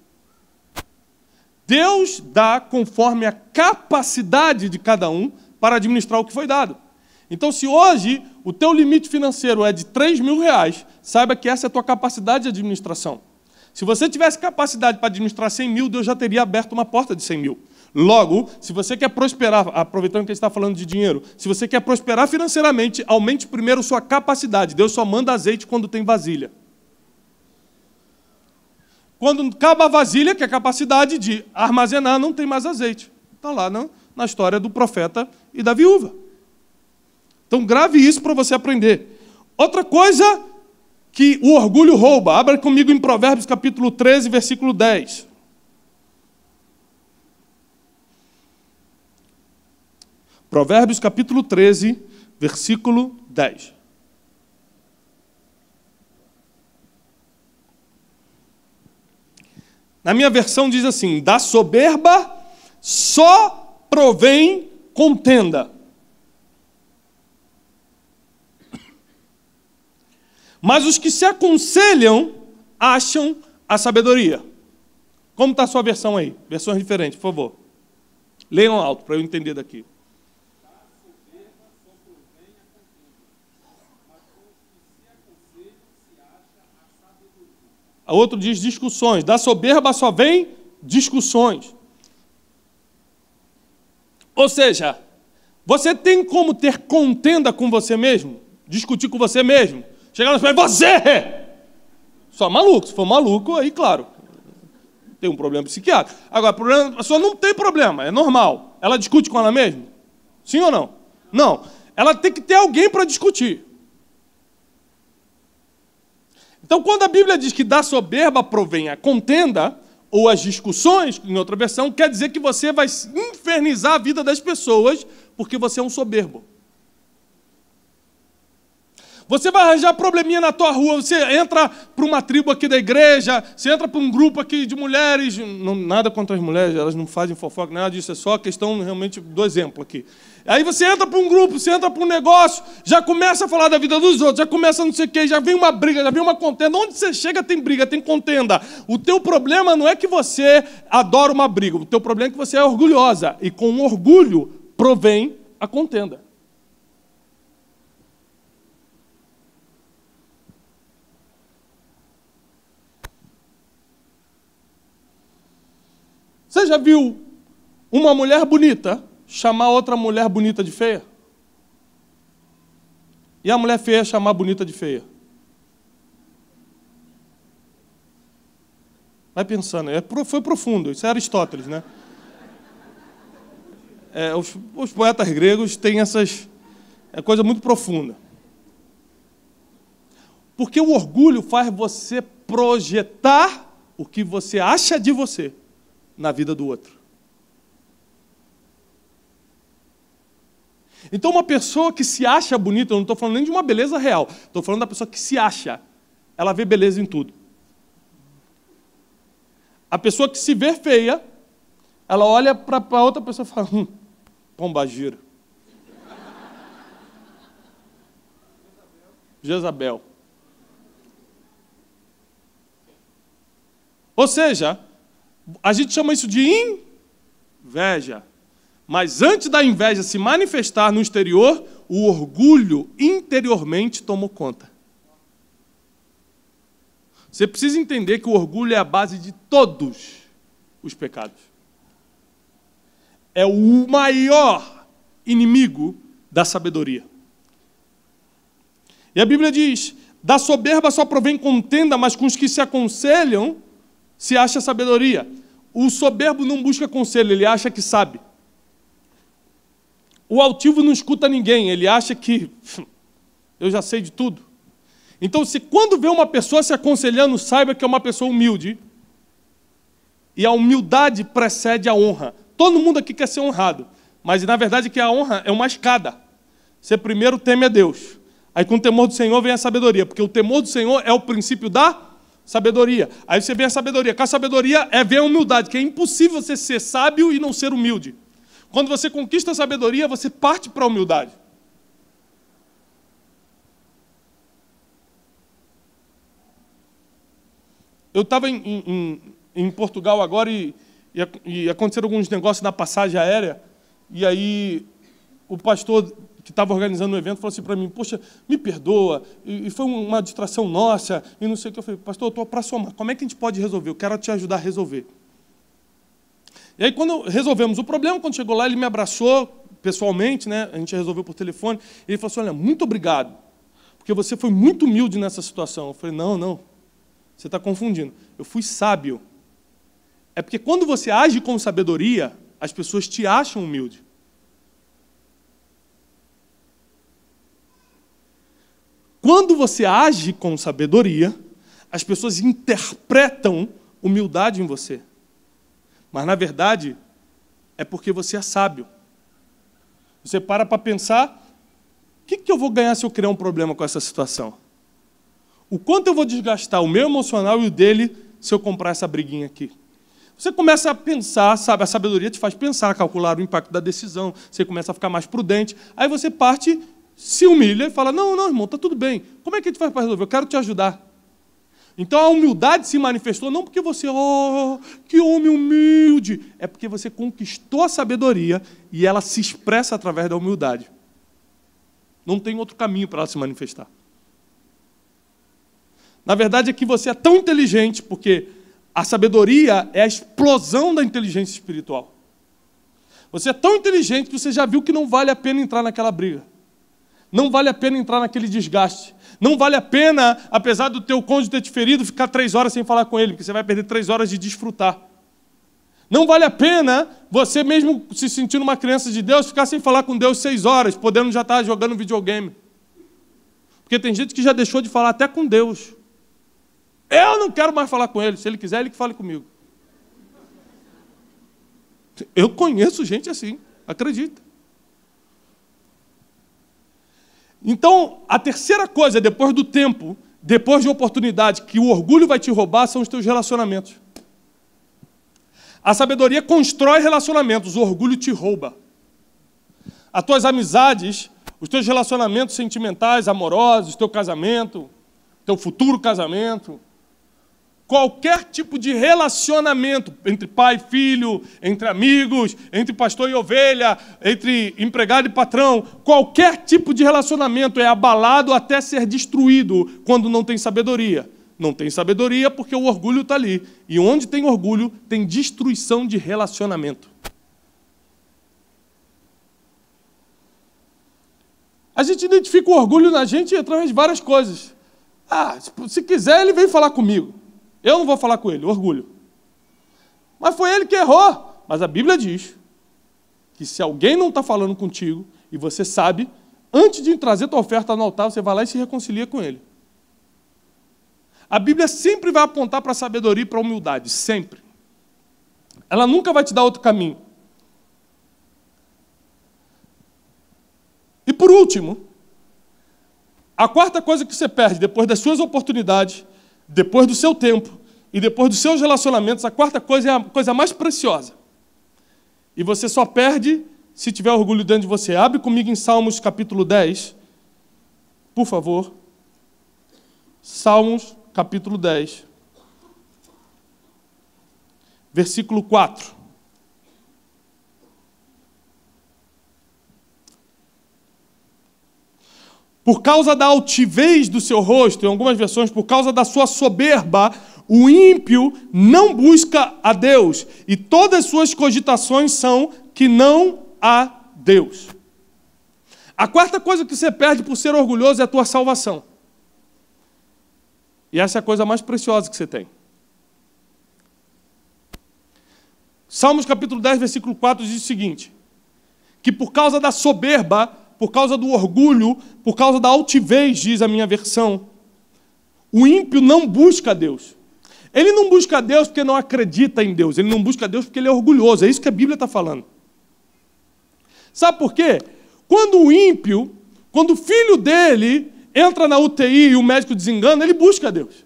Deus dá conforme a capacidade de cada um para administrar o que foi dado. Então, se hoje o teu limite financeiro é de 3 mil reais, saiba que essa é a tua capacidade de administração. Se você tivesse capacidade para administrar 100 mil, Deus já teria aberto uma porta de 100 mil. Logo, se você quer prosperar, aproveitando que a gente está falando de dinheiro, se você quer prosperar financeiramente, aumente primeiro sua capacidade. Deus só manda azeite quando tem vasilha. Quando acaba a vasilha, que é a capacidade de armazenar, não tem mais azeite. Está lá na, na história do profeta e da viúva. Então grave isso para você aprender. Outra coisa que o orgulho rouba. Abra comigo em Provérbios capítulo 13, versículo 10. Provérbios capítulo 13, versículo 10. Na minha versão diz assim: da soberba só provém contenda. Mas os que se aconselham acham a sabedoria. Como está a sua versão aí? Versões diferentes, por favor. Leiam alto para eu entender daqui. Outro diz discussões. Da soberba só vem discussões. Ou seja, você tem como ter contenda com você mesmo? Discutir com você mesmo? Chegar nas pessoas, você! Só maluco. Se for maluco, aí, claro, tem um problema psiquiátrico. Agora, problema, a pessoa não tem problema, é normal. Ela discute com ela mesma? Sim ou não? Não. Ela tem que ter alguém para discutir. Então, quando a Bíblia diz que da soberba provém a contenda, ou as discussões, em outra versão, quer dizer que você vai infernizar a vida das pessoas porque você é um soberbo. Você vai arranjar probleminha na tua rua, você entra para uma tribo aqui da igreja, você entra para um grupo aqui de mulheres, não, nada contra as mulheres, elas não fazem fofoca, nada disso, é só questão realmente do exemplo aqui. Aí você entra para um grupo, você entra para um negócio, já começa a falar da vida dos outros, já começa não sei o quê, já vem uma briga, já vem uma contenda. Onde você chega tem briga, tem contenda. O teu problema não é que você adora uma briga, o teu problema é que você é orgulhosa. E com orgulho provém a contenda. Você já viu uma mulher bonita chamar outra mulher bonita de feia? E a mulher feia chamar bonita de feia? Vai pensando, é foi profundo, isso é Aristóteles, né? É, os, os, poetas gregos têm essas. É coisa muito profunda. Porque o orgulho faz você projetar o que você acha de você na vida do outro. Então, uma pessoa que se acha bonita, eu não estou falando nem de uma beleza real, estou falando da pessoa que se acha, ela vê beleza em tudo. A pessoa que se vê feia, ela olha para a outra pessoa e fala: hum, pomba gira. Jezabel. Ou seja, a gente chama isso de inveja. Mas antes da inveja se manifestar no exterior, o orgulho interiormente tomou conta. Você precisa entender que o orgulho é a base de todos os pecados. É o maior inimigo da sabedoria. E a Bíblia diz: da soberba só provém contenda, mas com os que se aconselham se acha sabedoria. O soberbo não busca conselho, ele acha que sabe. O altivo não escuta ninguém, ele acha que eu já sei de tudo. Então, se quando vê uma pessoa se aconselhando, saiba que é uma pessoa humilde. E a humildade precede a honra. Todo mundo aqui quer ser honrado, mas na verdade que a honra é uma escada. Você primeiro teme a Deus. Aí com o temor do Senhor vem a sabedoria, porque o temor do Senhor é o princípio da Sabedoria. Aí você vê a sabedoria. Com a sabedoria é ver a humildade, que é impossível você ser sábio e não ser humilde. Quando você conquista a sabedoria, você parte para a humildade. Eu estava em, em, em, Portugal agora e, e, e aconteceram alguns negócios na passagem aérea, e aí o pastor que estava organizando o um evento falou assim para mim, poxa, me perdoa, e, e, foi uma distração nossa, e não sei o que. Eu falei, pastor, eu estou para somar, como é que a gente pode resolver? Eu quero te ajudar a resolver. E aí, quando resolvemos o problema, quando chegou lá, ele me abraçou pessoalmente, né? a gente resolveu por telefone, e ele falou assim, olha, muito obrigado, porque você foi muito humilde nessa situação. Eu falei, não, não, você está confundindo. Eu fui sábio. É porque quando você age com sabedoria, as pessoas te acham humilde. Quando você age com sabedoria, as pessoas interpretam humildade em você. Mas, na verdade, é porque você é sábio. Você para para pensar: o que, que eu vou ganhar se eu criar um problema com essa situação? O quanto eu vou desgastar o meu emocional e o dele se eu comprar essa briguinha aqui? Você começa a pensar, sabe? A sabedoria te faz pensar, calcular o impacto da decisão, você começa a ficar mais prudente. Aí você parte se humilha e fala: Não, não, irmão, está tudo bem. Como é que a gente faz para resolver? Eu quero te ajudar. Então a humildade se manifestou não porque você, oh, que homem humilde, é porque você conquistou a sabedoria e ela se expressa através da humildade. Não tem outro caminho para ela se manifestar. Na verdade é que você é tão inteligente, porque a sabedoria é a explosão da inteligência espiritual. Você é tão inteligente que você já viu que não vale a pena entrar naquela briga. Não vale a pena entrar naquele desgaste. Não vale a pena, apesar do teu cônjuge ter te ferido, ficar três horas sem falar com ele, porque você vai perder três horas de desfrutar. Não vale a pena você mesmo se sentindo uma criança de Deus, ficar sem falar com Deus seis horas, podendo já estar jogando videogame. Porque tem gente que já deixou de falar até com Deus. Eu não quero mais falar com ele. Se ele quiser, ele que fale comigo. Eu conheço gente assim, acredita. Então, a terceira coisa, depois do tempo, depois de oportunidade, que o orgulho vai te roubar, são os teus relacionamentos. A sabedoria constrói relacionamentos, o orgulho te rouba. As tuas amizades, os teus relacionamentos sentimentais, amorosos, teu casamento, teu futuro casamento, qualquer tipo de relacionamento entre pai e filho, entre amigos, entre pastor e ovelha, entre empregado e patrão, qualquer tipo de relacionamento é abalado até ser destruído quando não tem sabedoria. Não tem sabedoria porque o orgulho está ali. E onde tem orgulho, tem destruição de relacionamento. A gente identifica o orgulho na gente através de várias coisas. Ah, se quiser, ele vem falar comigo. Eu não vou falar com ele, orgulho. Mas foi ele que errou. Mas a Bíblia diz que se alguém não está falando contigo e você sabe, antes de trazer tua oferta no altar, você vai lá e se reconcilia com ele. A Bíblia sempre vai apontar para a sabedoria e para a humildade, sempre. Ela nunca vai te dar outro caminho. E por último, a quarta coisa que você perde depois das suas oportunidades depois do seu tempo e depois dos seus relacionamentos, a quarta coisa é a coisa mais preciosa. E você só perde se tiver orgulho dentro de você. Abre comigo em Salmos capítulo 10, por favor. Salmos capítulo 10, versículo 4. Por causa da altivez do seu rosto, em algumas versões, por causa da sua soberba, o ímpio não busca a Deus, e todas as suas cogitações são que não há Deus. A quarta coisa que você perde por ser orgulhoso é a tua salvação. E essa é a coisa mais preciosa que você tem. Salmos capítulo 10, versículo 4 diz o seguinte: que por causa da soberba por causa do orgulho, por causa da altivez, diz a minha versão. O ímpio não busca a Deus. Ele não busca a Deus porque não acredita em Deus. Ele não busca a Deus porque ele é orgulhoso. É isso que a Bíblia está falando. Sabe por quê? Quando o ímpio, quando o filho dele entra na UTI e o médico desengana, ele busca a Deus.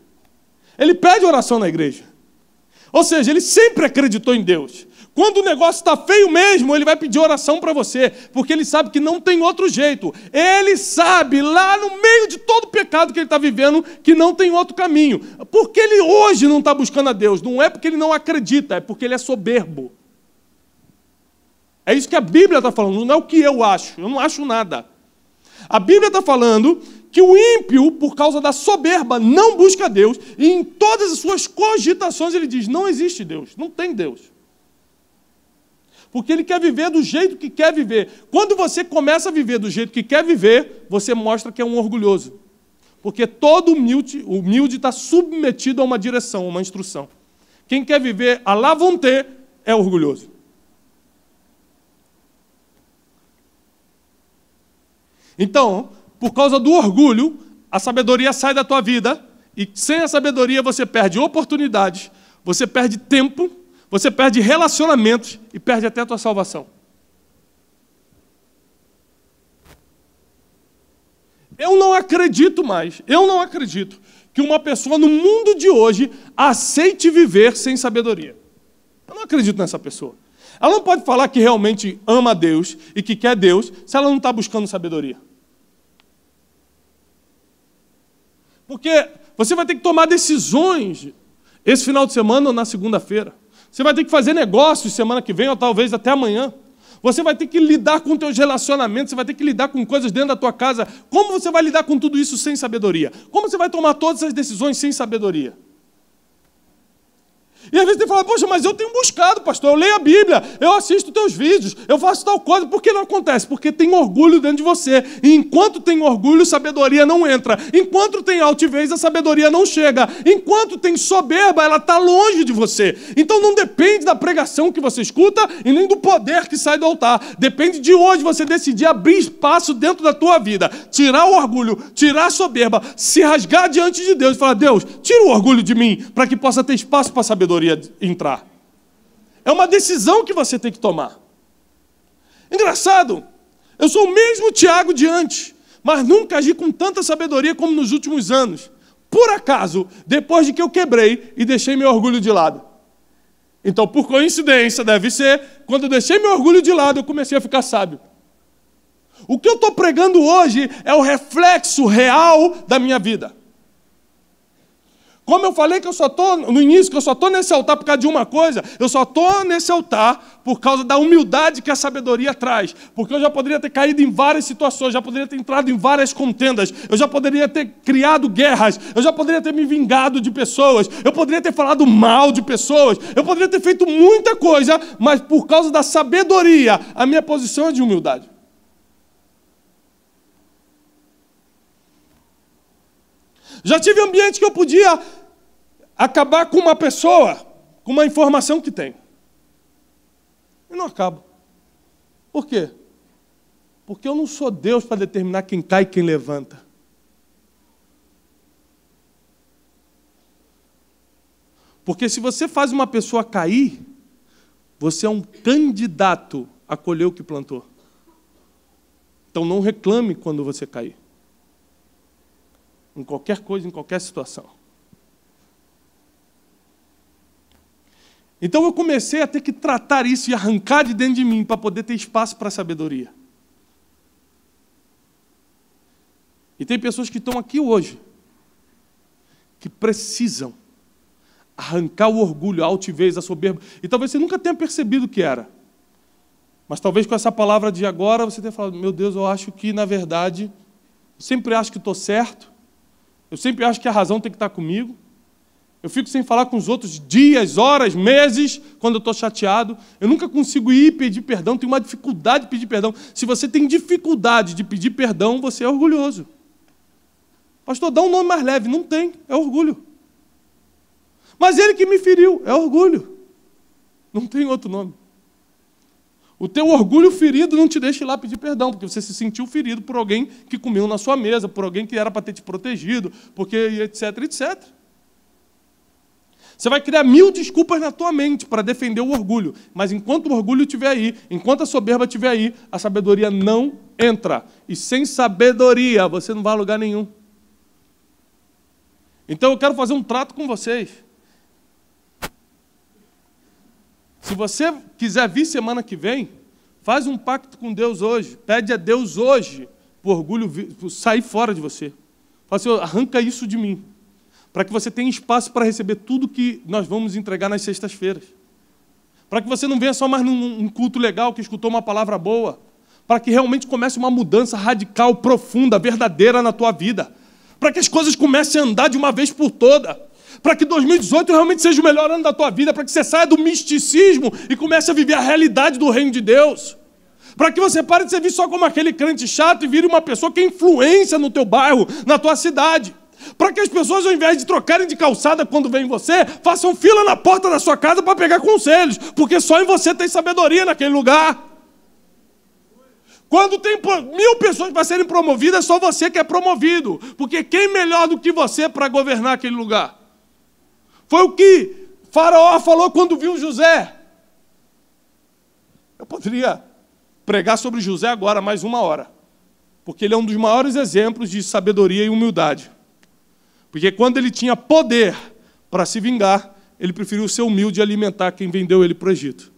Ele pede oração na igreja. Ou seja, ele sempre acreditou em Deus. Quando o negócio está feio mesmo, ele vai pedir oração para você, porque ele sabe que não tem outro jeito. Ele sabe, lá no meio de todo o pecado que ele está vivendo, que não tem outro caminho. Porque ele hoje não está buscando a Deus? Não é porque ele não acredita, é porque ele é soberbo. É isso que a Bíblia está falando, não é o que eu acho, eu não acho nada. A Bíblia está falando que o ímpio, por causa da soberba, não busca Deus, e em todas as suas cogitações ele diz: não existe Deus, não tem Deus. Porque ele quer viver do jeito que quer viver. Quando você começa a viver do jeito que quer viver, você mostra que é um orgulhoso. Porque todo humilde humilde está submetido a uma direção, a uma instrução. Quem quer viver à la vontade é orgulhoso. Então, por causa do orgulho, a sabedoria sai da tua vida e sem a sabedoria você perde oportunidades, você perde tempo você perde relacionamentos e perde até a tua salvação. Eu não acredito mais, eu não acredito que uma pessoa no mundo de hoje aceite viver sem sabedoria. Eu não acredito nessa pessoa. Ela não pode falar que realmente ama Deus e que quer Deus se ela não está buscando sabedoria. Porque você vai ter que tomar decisões esse final de semana ou na segunda-feira. Você vai ter que fazer negócios semana que vem ou talvez até amanhã. Você vai ter que lidar com teus relacionamentos, você vai ter que lidar com coisas dentro da tua casa. Como você vai lidar com tudo isso sem sabedoria? Como você vai tomar todas as decisões sem sabedoria? E às vezes tem que falar, poxa, mas eu tenho buscado, pastor, eu leio a Bíblia, eu assisto teus vídeos, eu faço tal coisa. Por que não acontece? Porque tem orgulho dentro de você. E enquanto tem orgulho, sabedoria não entra. Enquanto tem altivez, a sabedoria não chega. Enquanto tem soberba, ela está longe de você. Então não depende da pregação que você escuta e nem do poder que sai do altar. Depende de hoje você decidir abrir espaço dentro da tua vida, tirar o orgulho, tirar a soberba, se rasgar diante de Deus e falar: Deus, tira o orgulho de mim, para que possa ter espaço para sabedoria sabedoria entrar. É uma decisão que você tem que tomar. Engraçado, eu sou o mesmo Tiago de antes, mas nunca agi com tanta sabedoria como nos últimos anos. Por acaso, depois de que eu quebrei e deixei meu orgulho de lado. Então, por coincidência, deve ser, quando eu deixei meu orgulho de lado, eu comecei a ficar sábio. O que eu estou pregando hoje é o reflexo real da minha vida. Como eu falei que eu só estou, no início, que eu só estou nesse altar por causa de uma coisa, eu só estou nesse altar por causa da humildade que a sabedoria traz. Porque eu já poderia ter caído em várias situações, já poderia ter entrado em várias contendas, eu já poderia ter criado guerras, eu já poderia ter me vingado de pessoas, eu poderia ter falado mal de pessoas, eu poderia ter feito muita coisa, mas por causa da sabedoria, a minha posição é de humildade. Já tive ambientes que eu podia acabar com uma pessoa com uma informação que tem. e não acabo. Por quê? Porque eu não sou Deus para determinar quem cai e quem levanta. Porque se você faz uma pessoa cair, você é um candidato a colher o que plantou. Então não reclame quando você cair. Em qualquer coisa, em qualquer situação. Então eu comecei a ter que tratar isso e arrancar de dentro de mim para poder ter espaço para a sabedoria. E tem pessoas que estão aqui hoje que precisam arrancar o orgulho, a altivez, a soberba. E talvez você nunca tenha percebido o que era. Mas talvez com essa palavra de agora você tenha falado: meu Deus, eu acho que na verdade, eu sempre acho que estou certo, eu sempre acho que a razão tem que estar tá comigo. Eu fico sem falar com os outros dias, horas, meses, quando eu estou chateado. Eu nunca consigo ir pedir perdão, tenho uma dificuldade de pedir perdão. Se você tem dificuldade de pedir perdão, você é orgulhoso. Pastor, dá um nome mais leve. Não tem, é orgulho. Mas ele que me feriu, é orgulho. Não tem outro nome. O teu orgulho ferido não te deixa ir lá pedir perdão, porque você se sentiu ferido por alguém que comeu na sua mesa, por alguém que era para ter te protegido, porque etc, etc. Você vai criar mil desculpas na tua mente para defender o orgulho, mas enquanto o orgulho estiver aí, enquanto a soberba estiver aí, a sabedoria não entra. E sem sabedoria você não vai a lugar nenhum. Então eu quero fazer um trato com vocês. Se você quiser vir semana que vem, faz um pacto com Deus hoje. Pede a Deus hoje o orgulho sair fora de você. Fala assim, arranca isso de mim para que você tenha espaço para receber tudo que nós vamos entregar nas sextas-feiras. Para que você não venha só mais num, num culto legal que escutou uma palavra boa, para que realmente comece uma mudança radical, profunda, verdadeira na tua vida. Para que as coisas comecem a andar de uma vez por toda. Para que 2018 realmente seja o melhor ano da tua vida, para que você saia do misticismo e comece a viver a realidade do reino de Deus. Para que você pare de ser visto só como aquele crente chato e vire uma pessoa que é influência no teu bairro, na tua cidade. Para que as pessoas, ao invés de trocarem de calçada quando vem você, façam fila na porta da sua casa para pegar conselhos, porque só em você tem sabedoria naquele lugar. Quando tem mil pessoas para serem promovidas, é só você que é promovido. Porque quem melhor do que você para governar aquele lugar? Foi o que Faraó falou quando viu José. Eu poderia pregar sobre José agora mais uma hora, porque ele é um dos maiores exemplos de sabedoria e humildade. Porque quando ele tinha poder para se vingar, ele preferiu ser humilde e alimentar quem vendeu ele para o Egito.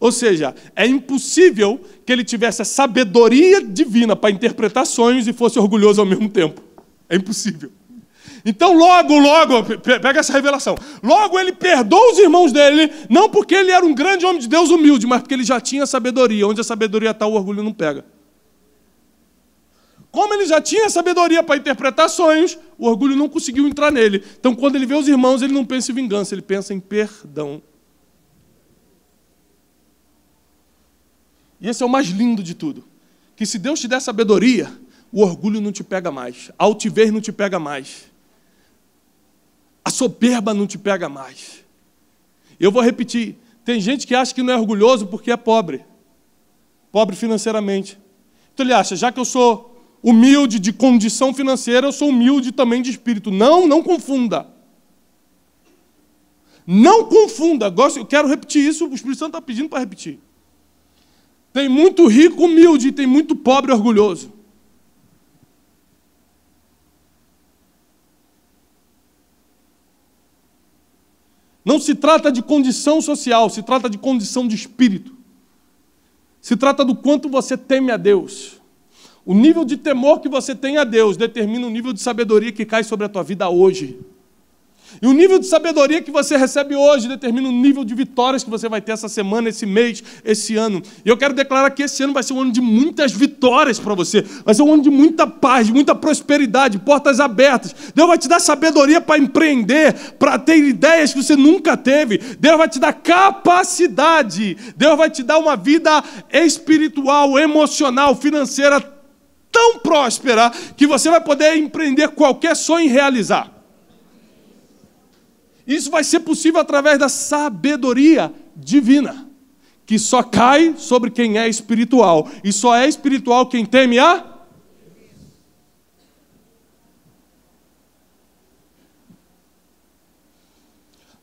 Ou seja, é impossível que ele tivesse a sabedoria divina para interpretar sonhos e fosse orgulhoso ao mesmo tempo. É impossível. Então, logo, logo, pega essa revelação. Logo, ele perdoa os irmãos dele, não porque ele era um grande homem de Deus humilde, mas porque ele já tinha sabedoria. Onde a sabedoria está, o orgulho não pega. Como ele já tinha sabedoria para interpretar sonhos, o orgulho não conseguiu entrar nele. Então, quando ele vê os irmãos, ele não pensa em vingança, ele pensa em perdão. E esse é o mais lindo de tudo. Que se Deus te der sabedoria, o orgulho não te pega mais, a altivez não te pega mais, a soberba não te pega mais. Eu vou repetir: tem gente que acha que não é orgulhoso porque é pobre, pobre financeiramente. Então ele acha, já que eu sou humilde de condição financeira, eu sou humilde também de espírito. Não, não confunda. Não confunda. Gosto, eu quero repetir isso, o Espírito Santo está pedindo para repetir. Tem muito rico humilde e tem muito pobre orgulhoso. Não se trata de condição social, se trata de condição de espírito. Se trata do quanto você teme a Deus. O nível de temor que você tem a Deus determina o nível de sabedoria que cai sobre a tua vida hoje. E o nível de sabedoria que você recebe hoje determina o nível de vitórias que você vai ter essa semana, esse mês, esse ano. E eu quero declarar que esse ano vai ser um ano de muitas vitórias para você. Vai ser um ano de muita paz, de muita prosperidade, portas abertas. Deus vai te dar sabedoria para empreender, para ter ideias que você nunca teve. Deus vai te dar capacidade. Deus vai te dar uma vida espiritual, emocional, financeira tão próspera que você vai poder empreender qualquer sonho e realizar. Isso vai ser possível através da sabedoria divina, que só cai sobre quem é espiritual, e só é espiritual quem teme a.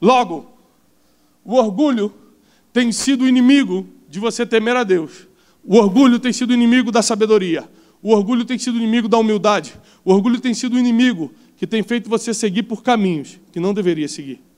Logo, o orgulho tem sido inimigo de você temer a Deus. O orgulho tem sido inimigo da sabedoria. O orgulho tem sido inimigo da humildade. O orgulho tem sido o inimigo que tem feito você seguir por caminhos que não deveria seguir.